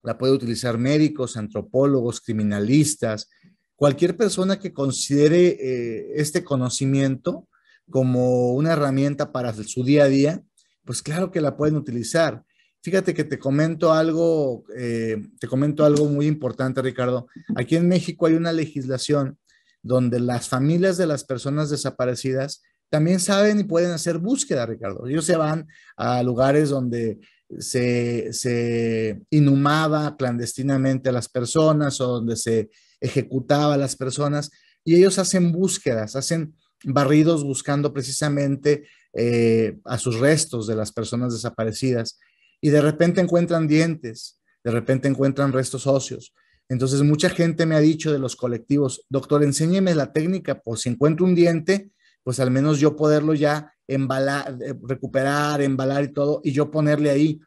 La puede utilizar médicos, antropólogos, criminalistas, cualquier persona que considere eh, este conocimiento como una herramienta para su día a día, pues claro que la pueden utilizar. Fíjate que te comento algo, eh, te comento algo muy importante, Ricardo. Aquí en México hay una legislación donde las familias de las personas desaparecidas también saben y pueden hacer búsqueda, Ricardo. Ellos se van a lugares donde se, inhumaba clandestinamente a las personas o donde se ejecutaba a las personas y ellos hacen búsquedas, hacen barridos buscando precisamente eh, a sus restos de las personas desaparecidas y de repente encuentran dientes, de repente encuentran restos óseos. Entonces mucha gente me ha dicho de los colectivos, doctor, enséñeme la técnica por si encuentro un diente, pues al menos yo poderlo ya embalar, eh, recuperar, embalar y todo, y yo ponerle ahí.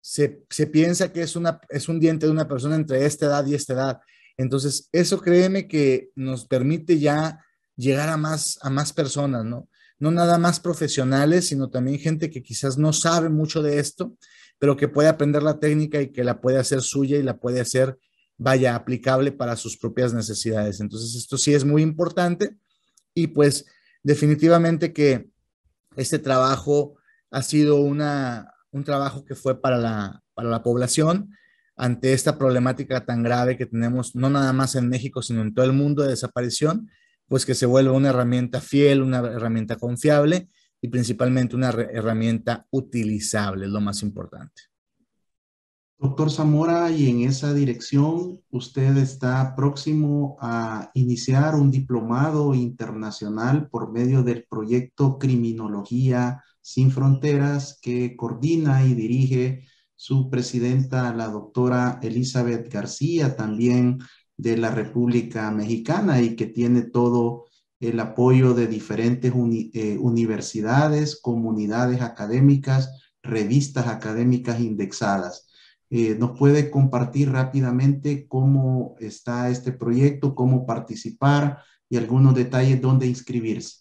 Se, piensa que es, una, es un diente de una persona entre esta edad y esta edad. Entonces, eso créeme que nos permite ya llegar a más, a más personas, ¿no? No nada más profesionales, sino también gente que quizás no sabe mucho de esto, pero que puede aprender la técnica y que la puede hacer suya y la puede hacer, vaya, aplicable para sus propias necesidades. Entonces, esto sí es muy importante y pues definitivamente que este trabajo ha sido una, un trabajo que fue para la, para la población ante esta problemática tan grave que tenemos, no nada más en México, sino en todo el mundo de desaparición, pues que se vuelva una herramienta fiel, una herramienta confiable y principalmente una herramienta utilizable, es lo más importante. Doctor Zamora, y en esa dirección, usted está próximo a iniciar un diplomado internacional por medio del proyecto Criminología sin Fronteras que coordina y dirige su presidenta, la doctora Elizabeth García, también de la República Mexicana y que tiene todo el apoyo de diferentes eh, universidades, comunidades académicas, revistas académicas indexadas. Eh, nos puede compartir rápidamente cómo está este proyecto, cómo participar y algunos detalles dónde inscribirse.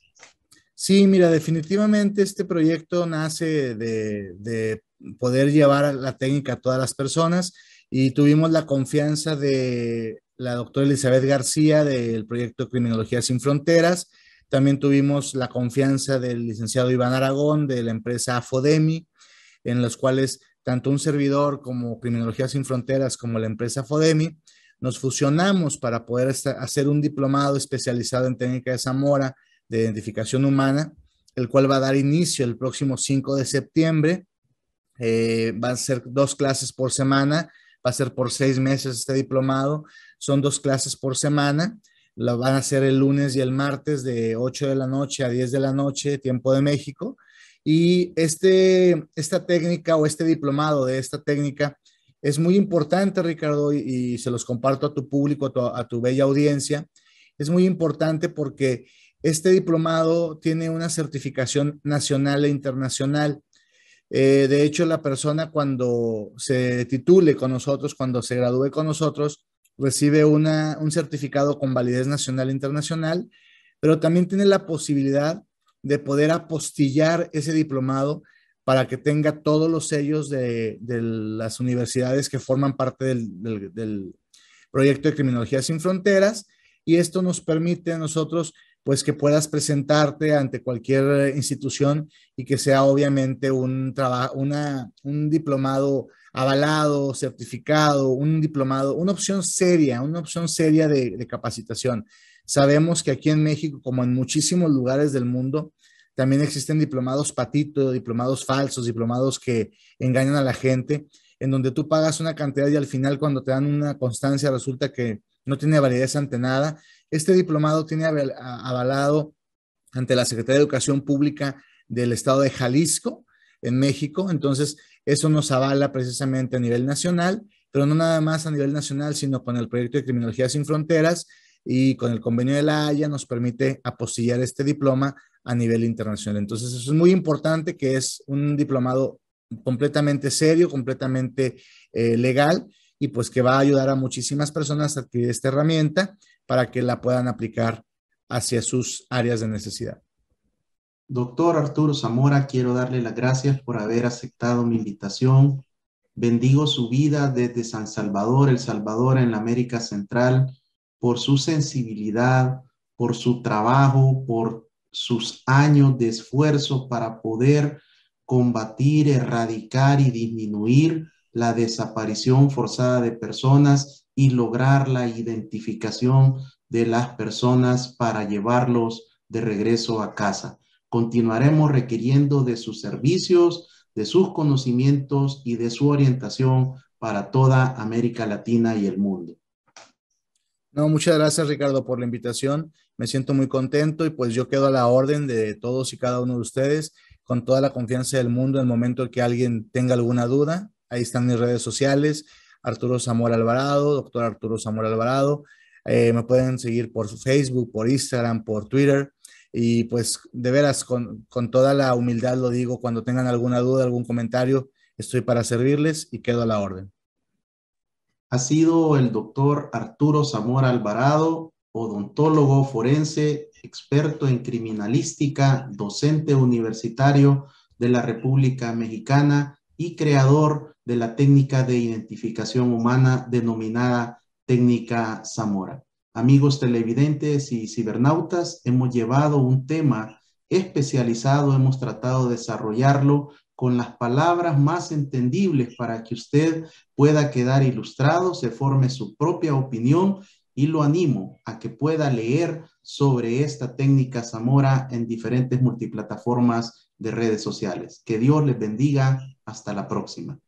Sí, mira, definitivamente este proyecto nace de, de poder llevar la técnica a todas las personas y tuvimos la confianza de la doctora Elizabeth García del proyecto Criminología sin Fronteras. También tuvimos la confianza del licenciado Iván Aragón de la empresa Afodemi, en los cuales tanto un servidor como Criminología Sin Fronteras, como la empresa Fodemi, nos fusionamos para poder hacer un diplomado especializado en técnica de Zamora de identificación humana, el cual va a dar inicio el próximo 5 de septiembre. Eh, van a ser dos clases por semana, va a ser por seis meses este diplomado, son dos clases por semana, lo van a hacer el lunes y el martes de 8 de la noche a 10 de la noche, tiempo de México y este, esta técnica o este diplomado de esta técnica es muy importante, Ricardo, y, se los comparto a tu público, a tu, bella audiencia. Es muy importante porque este diplomado tiene una certificación nacional e internacional. Eh, de hecho, la persona cuando se titule con nosotros, cuando se gradúe con nosotros, recibe una, un certificado con validez nacional e internacional, pero también tiene la posibilidad de poder apostillar ese diplomado para que tenga todos los sellos de, las universidades que forman parte del, proyecto de Criminología Sin Fronteras. Y esto nos permite a nosotros, pues, que puedas presentarte ante cualquier eh, institución y que sea obviamente un, trabajo un diplomado avalado, certificado, un diplomado, una opción seria, una opción seria de capacitación. Sabemos que aquí en México, como en muchísimos lugares del mundo, también existen diplomados patito, diplomados falsos, diplomados que engañan a la gente, en donde tú pagas una cantidad y al final cuando te dan una constancia resulta que no tiene validez ante nada. Este diplomado tiene avalado ante la Secretaría de Educación Pública del Estado de Jalisco, en México. Entonces, eso nos avala precisamente a nivel nacional, pero no nada más a nivel nacional, sino con el proyecto de Criminología sin Fronteras, y con el convenio de la Haya nos permite apostillar este diploma a nivel internacional. Entonces, eso es muy importante que es un diplomado completamente serio, completamente eh, legal y pues que va a ayudar a muchísimas personas a adquirir esta herramienta para que la puedan aplicar hacia sus áreas de necesidad. Doctor Arturo Zamora, quiero darle las gracias por haber aceptado mi invitación. Bendigo su vida desde San Salvador, El Salvador, en la América Central por su sensibilidad, por su trabajo, por sus años de esfuerzo para poder combatir, erradicar y disminuir la desaparición forzada de personas y lograr la identificación de las personas para llevarlos de regreso a casa. Continuaremos requiriendo de sus servicios, de sus conocimientos y de su orientación para toda América Latina y el mundo. No, muchas gracias Ricardo por la invitación. Me siento muy contento y pues yo quedo a la orden de todos y cada uno de ustedes con toda la confianza del mundo en el momento que alguien tenga alguna duda. Ahí están mis redes sociales, Arturo Zamora Alvarado, doctor Arturo Zamora Alvarado. Eh, me pueden seguir por Facebook, por Instagram, por Twitter. Y pues de veras, con toda la humildad lo digo, cuando tengan alguna duda, algún comentario, estoy para servirles y quedo a la orden ha sido el doctor Arturo Zamora Alvarado, odontólogo forense, experto en criminalística, docente universitario de la República Mexicana y creador de la técnica de identificación humana denominada técnica Zamora. Amigos televidentes y cibernautas, hemos llevado un tema especializado, hemos tratado de desarrollarlo con las palabras más entendibles para que usted pueda quedar ilustrado, se forme su propia opinión y lo animo a que pueda leer sobre esta técnica Zamora en diferentes multiplataformas de redes sociales. Que Dios les bendiga. Hasta la próxima.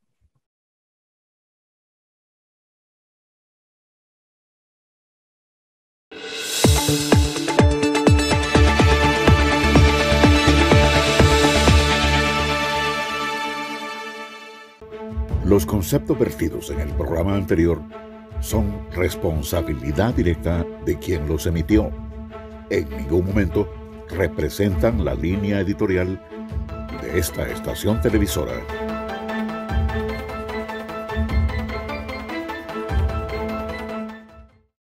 Los conceptos vertidos en el programa anterior son responsabilidad directa de quien los emitió. En ningún momento representan la línea editorial de esta estación televisora.